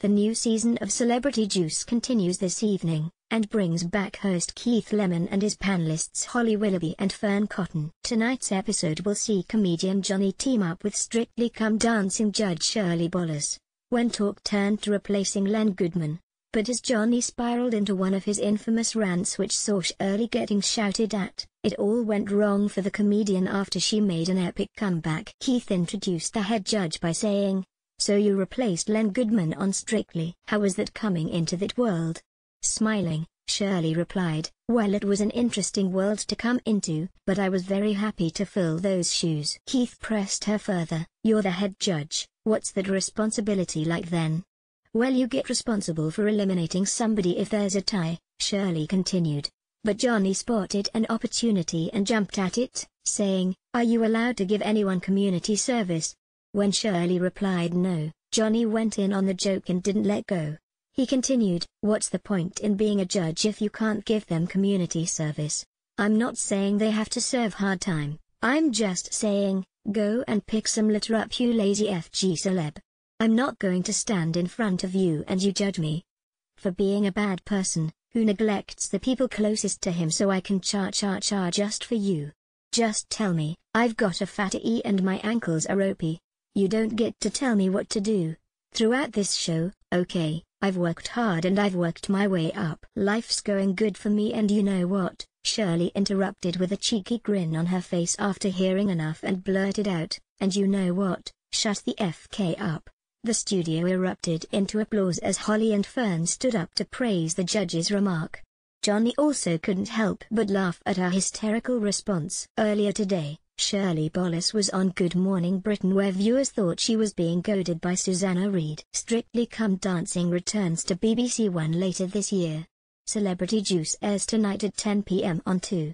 The new season of Celebrity Juice continues this evening, and brings back host Keith Lemon and his panelists Holly Willoughby and Fern Cotton. Tonight's episode will see comedian Johnny team up with Strictly Come Dancing judge Shirley Bollas, when talk turned to replacing Len Goodman. But as Johnny spiraled into one of his infamous rants which saw Shirley getting shouted at, it all went wrong for the comedian after she made an epic comeback. Keith introduced the head judge by saying, so you replaced Len Goodman on Strictly. How was that coming into that world? Smiling, Shirley replied, Well it was an interesting world to come into, but I was very happy to fill those shoes. Keith pressed her further, You're the head judge, what's that responsibility like then? Well you get responsible for eliminating somebody if there's a tie, Shirley continued. But Johnny spotted an opportunity and jumped at it, saying, Are you allowed to give anyone community service, when Shirley replied no, Johnny went in on the joke and didn't let go. He continued, What's the point in being a judge if you can't give them community service? I'm not saying they have to serve hard time, I'm just saying, go and pick some litter up you lazy FG celeb. I'm not going to stand in front of you and you judge me. For being a bad person, who neglects the people closest to him so I can cha cha cha just for you. Just tell me, I've got a fat E and my ankles are ropey, you don't get to tell me what to do. Throughout this show, okay, I've worked hard and I've worked my way up. Life's going good for me and you know what? Shirley interrupted with a cheeky grin on her face after hearing enough and blurted out, and you know what? Shut the FK up. The studio erupted into applause as Holly and Fern stood up to praise the judge's remark. Johnny also couldn't help but laugh at her hysterical response. Earlier today, Shirley Bollis was on Good Morning Britain where viewers thought she was being goaded by Susanna Reid. Strictly Come Dancing returns to BBC One later this year. Celebrity Juice airs tonight at 10pm on 2.